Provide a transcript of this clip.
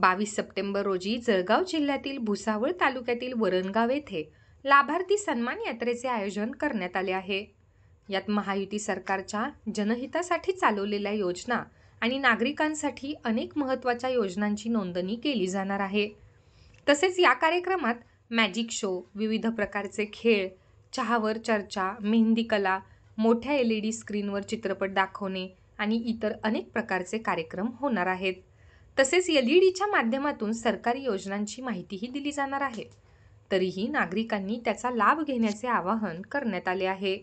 बावीस सप्टेंबर रोजी जळगाव जिल्ह्यातील भुसावळ तालुक्यातील वरणगाव येथे लाभार्थी सन्मान यात्रेचे आयोजन करण्यात आले आहे यात महायुती सरकारच्या जनहितासाठी चालवलेल्या योजना आणि नागरिकांसाठी अनेक महत्त्वाच्या योजनांची नोंदणी केली जाणार आहे तसेच या कार्यक्रमात मॅजिक शो विविध प्रकारचे खेळ चहावर चर्चा मेहंदी कला मोठ्या एल ई डी स्क्रीनवर चित्रपट दाखवणे आणि इतर अनेक प्रकारचे कार्यक्रम होणार आहेत तसेच एल ई डीच्या माध्यमातून सरकारी योजनांची माहितीही दिली जाणार आहे तरीही नागरिकांनी त्याचा लाभ घेण्याचे आवाहन करण्यात आले आहे